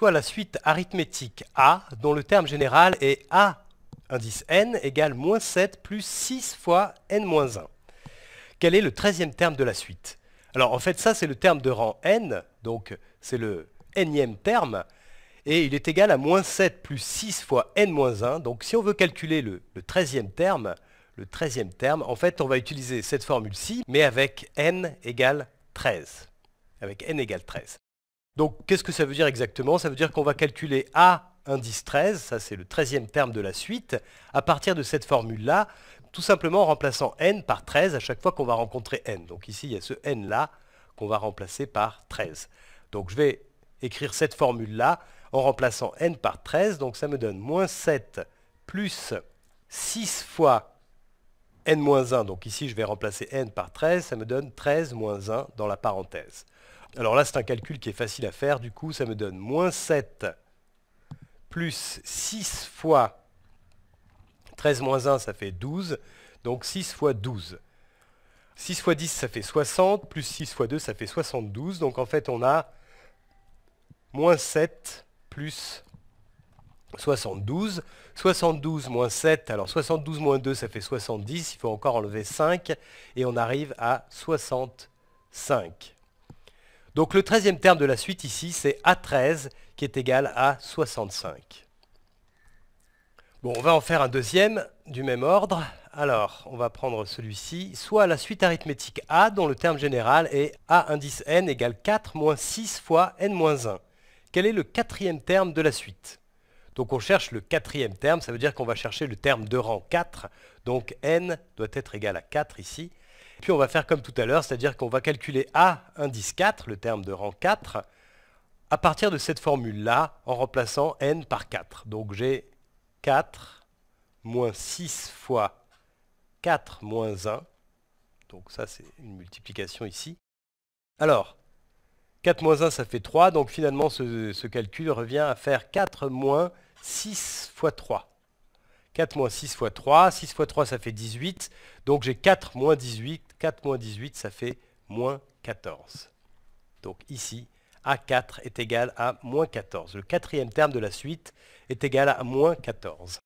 soit la suite arithmétique A, dont le terme général est A indice n égale moins 7 plus 6 fois n moins 1. Quel est le 13e terme de la suite Alors en fait ça c'est le terme de rang n, donc c'est le nème terme, et il est égal à moins 7 plus 6 fois n moins 1. Donc si on veut calculer le, treizième terme, le treizième terme, en fait on va utiliser cette formule-ci, mais avec n égale 13. Avec n égale 13. Donc qu'est-ce que ça veut dire exactement Ça veut dire qu'on va calculer A indice 13, ça c'est le 13e terme de la suite, à partir de cette formule-là, tout simplement en remplaçant n par 13 à chaque fois qu'on va rencontrer n. Donc ici il y a ce n-là qu'on va remplacer par 13. Donc je vais écrire cette formule-là en remplaçant n par 13, donc ça me donne moins 7 plus 6 fois n-1. Donc ici, je vais remplacer n par 13, ça me donne 13 1 dans la parenthèse. Alors là, c'est un calcul qui est facile à faire. Du coup, ça me donne moins 7 plus 6 fois 13 1, ça fait 12. Donc 6 fois 12. 6 fois 10, ça fait 60, plus 6 fois 2, ça fait 72. Donc en fait, on a moins 7 plus 72. 72 moins 7, alors 72 moins 2, ça fait 70, il faut encore enlever 5, et on arrive à 65. Donc le 13e terme de la suite ici, c'est A13 qui est égal à 65. Bon, on va en faire un deuxième du même ordre. Alors, on va prendre celui-ci, soit la suite arithmétique A, dont le terme général est A indice n égale 4 moins 6 fois n moins 1. Quel est le quatrième terme de la suite donc on cherche le quatrième terme, ça veut dire qu'on va chercher le terme de rang 4. Donc n doit être égal à 4 ici. Puis on va faire comme tout à l'heure, c'est-à-dire qu'on va calculer A indice 4, le terme de rang 4, à partir de cette formule-là, en remplaçant n par 4. Donc j'ai 4 moins 6 fois 4 moins 1. Donc ça, c'est une multiplication ici. Alors, 4 moins 1, ça fait 3. Donc finalement, ce, calcul revient à faire 4 moins 6 fois 3. 4 moins 6 fois 3. 6 fois 3, ça fait 18. Donc j'ai 4 moins 18. 4 moins 18, ça fait moins 14. Donc ici, A4 est égal à moins 14. Le quatrième terme de la suite est égal à moins 14.